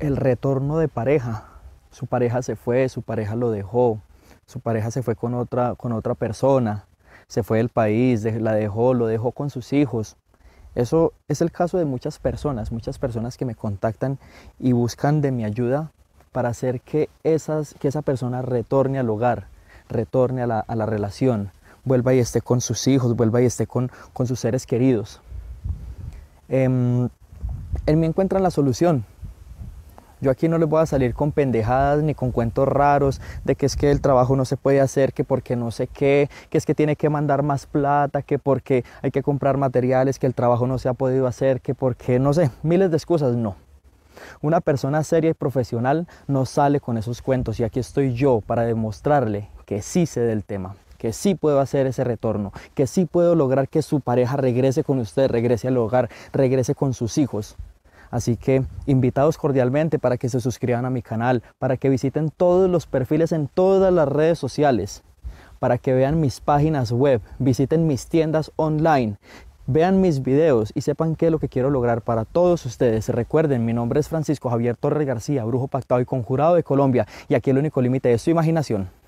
el retorno de pareja. Su pareja se fue, su pareja lo dejó, su pareja se fue con otra, con otra persona, se fue del país, la dejó, lo dejó con sus hijos. Eso es el caso de muchas personas, muchas personas que me contactan y buscan de mi ayuda para hacer que, esas, que esa persona retorne al hogar, retorne a la, relación, vuelva y esté con sus hijos, vuelva y esté con, con sus seres queridos. él em, en mí encuentran la solución, yo aquí no les voy a salir con pendejadas ni con cuentos raros de que es que el trabajo no se puede hacer, que porque no sé qué, que es que tiene que mandar más plata, que porque hay que comprar materiales, que el trabajo no se ha podido hacer, que porque no sé, miles de excusas, no. Una persona seria y profesional no sale con esos cuentos y aquí estoy yo para demostrarle que sí sé del tema que sí puedo hacer ese retorno, que sí puedo lograr que su pareja regrese con usted, regrese al hogar, regrese con sus hijos, Así que invitados cordialmente para que se suscriban a mi canal, para que visiten todos los perfiles en todas las redes sociales, para que vean mis páginas web, visiten mis tiendas online, vean mis videos y sepan qué es lo que quiero lograr para todos ustedes. Recuerden, mi nombre es Francisco Javier Torre García, brujo pactado y conjurado de Colombia, y aquí el único límite es su imaginación.